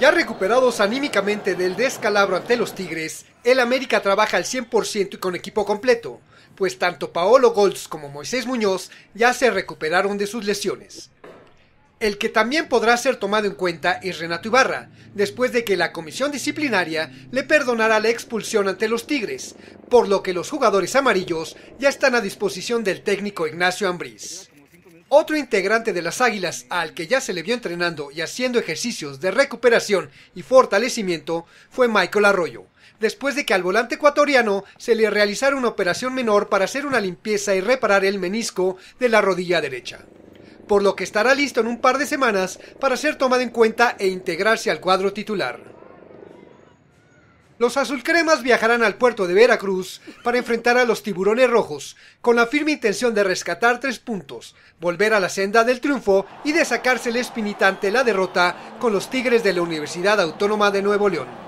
Ya recuperados anímicamente del descalabro ante los Tigres, el América trabaja al 100% y con equipo completo, pues tanto Paolo Golds como Moisés Muñoz ya se recuperaron de sus lesiones. El que también podrá ser tomado en cuenta es Renato Ibarra, después de que la comisión disciplinaria le perdonará la expulsión ante los Tigres, por lo que los jugadores amarillos ya están a disposición del técnico Ignacio Ambriz. Otro integrante de las Águilas, al que ya se le vio entrenando y haciendo ejercicios de recuperación y fortalecimiento, fue Michael Arroyo, después de que al volante ecuatoriano se le realizara una operación menor para hacer una limpieza y reparar el menisco de la rodilla derecha, por lo que estará listo en un par de semanas para ser tomado en cuenta e integrarse al cuadro titular. Los azulcremas viajarán al puerto de Veracruz para enfrentar a los tiburones rojos, con la firme intención de rescatar tres puntos, volver a la senda del triunfo y de sacarse el espinitante la derrota con los Tigres de la Universidad Autónoma de Nuevo León.